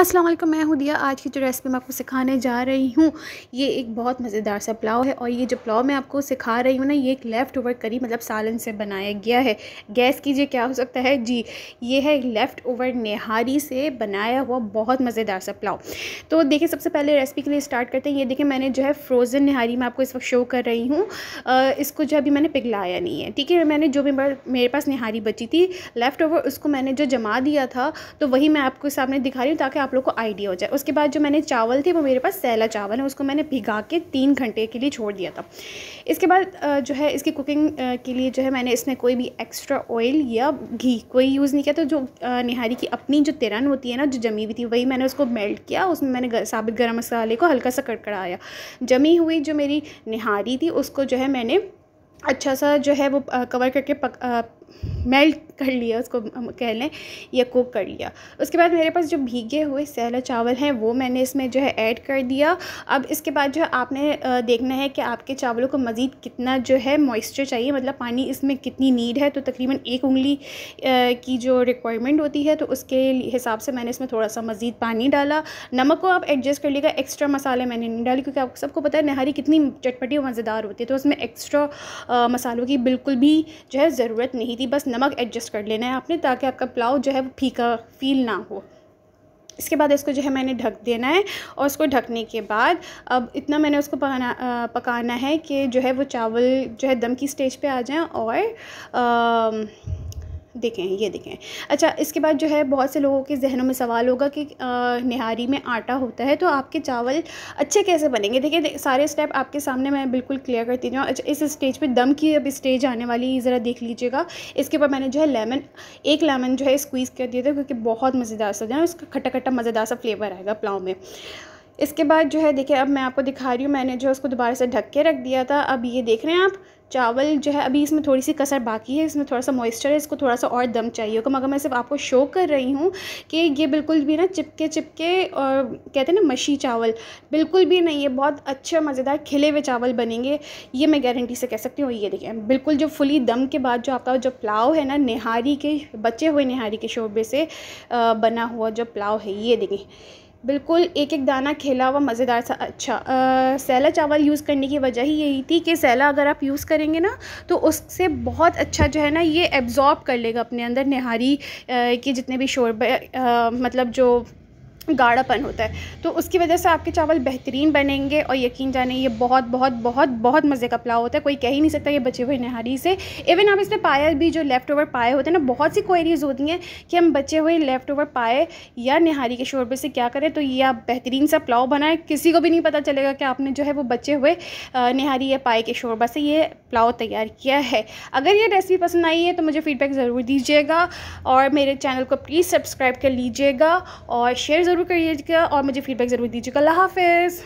अस्सलाम वालेकुम मैं हूँ दिया आज की जो रेसिपी मैं आपको सिखाने जा रही हूँ ये एक बहुत मज़ेदार सा पुलाव है और ये जो पुलाव मैं आपको सिखा रही हूँ ना ये एक लेफ़्ट ओवर करी मतलब सालन से बनाया गया है गैस कीजिए क्या हो सकता है जी ये है लेफ़्ट ओवर नेहारी से बनाया हुआ बहुत मज़ेदार सा पुलाव तो देखिए सबसे पहले रेसिपी के लिए स्टार्ट करते हैं ये देखिए मैंने जो है फ्रोज़न नेहारी मैं आपको इस वक्त शो कर रही हूँ इसको जो अभी मैंने पिघलाया नहीं है ठीक है मैंने जो भी मेरे पास नेहारी बची थी लेफ़्ट ओवर उसको मैंने जो जमा दिया था तो वही मैं आपको सामने दिखा रही हूँ ताकि आप लोग को आइडिया हो जाए उसके बाद जो मैंने चावल थे वो मेरे पास सैला चावल है उसको मैंने भिगा के तीन घंटे के लिए छोड़ दिया था इसके बाद जो है इसकी कुकिंग के लिए जो है मैंने इसमें कोई भी एक्स्ट्रा ऑयल या घी कोई यूज़ नहीं किया तो जो निहारी की अपनी जो तिरन होती है ना जो जमी हुई थी वही मैंने उसको मेल्ट किया उसमें मैंने साबित गर्म मसाले को हल्का सा कड़कड़ाया जमी हुई जो मेरी निहारी थी उसको जो है मैंने अच्छा सा जो है वो कवर करके पक मेल्ट कर लिया उसको हम कह लें या कुक कर लिया उसके बाद मेरे पास जो भीगे हुए सैला चावल हैं वो मैंने इसमें जो है ऐड कर दिया अब इसके बाद जो है आपने देखना है कि आपके चावलों को मज़ीद कितना जो है मॉइस्चर चाहिए मतलब पानी इसमें कितनी नीड है तो तकरीबन एक उंगली की जो रिक्वायरमेंट होती है तो उसके हिसाब से मैंने इसमें थोड़ा सा मज़ीद पानी डाला नमक को आप एडजस्ट कर लिएगा एक्स्ट्रा मसाले मैंने नहीं डाले क्योंकि आप सबको पता है नहारी कितनी चटपटी और मज़ेदार होती है तो उसमें एक्स्ट्रा मसालों की बिल्कुल भी जो है ज़रूरत नहीं थी थी बस नमक एडजस्ट कर लेना है आपने ताकि आपका पुलाव जो है वो फीका फील ना हो इसके बाद इसको जो है मैंने ढक देना है और उसको ढकने के बाद अब इतना मैंने उसको पकाना पकाना है कि जो है वो चावल जो है दम की स्टेज पे आ जाएं और आ, देखें ये देखें अच्छा इसके बाद जो है बहुत से लोगों के जहनों में सवाल होगा कि निहारी में आटा होता है तो आपके चावल अच्छे कैसे बनेंगे देखिए सारे स्टेप आपके सामने मैं बिल्कुल क्लियर करती जाऊँ अच्छा इस स्टेज पे दम की अब स्टेज आने वाली ज़रा देख लीजिएगा इसके बाद मैंने जो है लेमन एक लेमन जो है स्क्वीज़ कर दिया था क्योंकि बहुत मज़ेदार सा जो है उसका खट्टा खट्टा मज़ेदार सा फ्लेवर आएगा पुलाव में इसके बाद जो है देखिए अब मैं आपको दिखा रही हूँ मैंने जो है उसको दोबारा से ढक के रख दिया था अब ये देख रहे हैं आप चावल जो है अभी इसमें थोड़ी सी कसर बाकी है इसमें थोड़ा सा मॉइस्चर है इसको थोड़ा सा और दम चाहिए होगा मगर मैं सिर्फ आपको शो कर रही हूँ कि ये बिल्कुल भी ना चिपके चिपके और कहते हैं ना मशी चावल बिल्कुल भी नहीं है बहुत अच्छे मज़ेदार खिले हुए चावल बनेंगे ये मैं गारंटी से कह सकती हूँ ये देखिए बिल्कुल जो फुली दम के बाद जो आपका जो पुलाव है ना निहारी के बचे हुए निहारी के शोबे से बना हुआ जो पुलाव है ये देखें बिल्कुल एक एक दाना खेला हुआ मज़ेदार सा अच्छा आ, सैला चावल यूज़ करने की वजह ही यही थी कि सैला अगर आप यूज़ करेंगे ना तो उससे बहुत अच्छा जो है ना ये एब्ज़ॉर्ब कर लेगा अपने अंदर निहारी के जितने भी शोरबे मतलब जो गाढ़ापन होता है तो उसकी वजह से आपके चावल बेहतरीन बनेंगे और यकीन जाने ये बहुत बहुत बहुत बहुत मज़े का पुलाव होता है कोई कह ही नहीं सकता ये बचे हुए नहारी से इवन आप इसमें पाया भी जो लेफ़्ट ओवर पाए होते हैं ना बहुत सी क्वेरीज होती हैं कि हम बचे हुए लेफ़्ट ओवर पाए या नहारी के शोरबे से क्या करें तो ये आप बेहतरीन सा पुलाव बनाएं किसी को भी नहीं पता चलेगा कि आपने जो है वो बचे हुए नहारी या पाए के शोरबा से ये पुलाव तैयार किया है अगर ये रेसिपी पसंद आई है तो मुझे फ़ीडबैक ज़रूर दीजिएगा और मेरे चैनल को प्लीज़ सब्सक्राइब कर लीजिएगा और शेयर ज़रूर करिएगा और मुझे फीडबैक ज़रूर दीजिएगा अल्लाह हाफिज़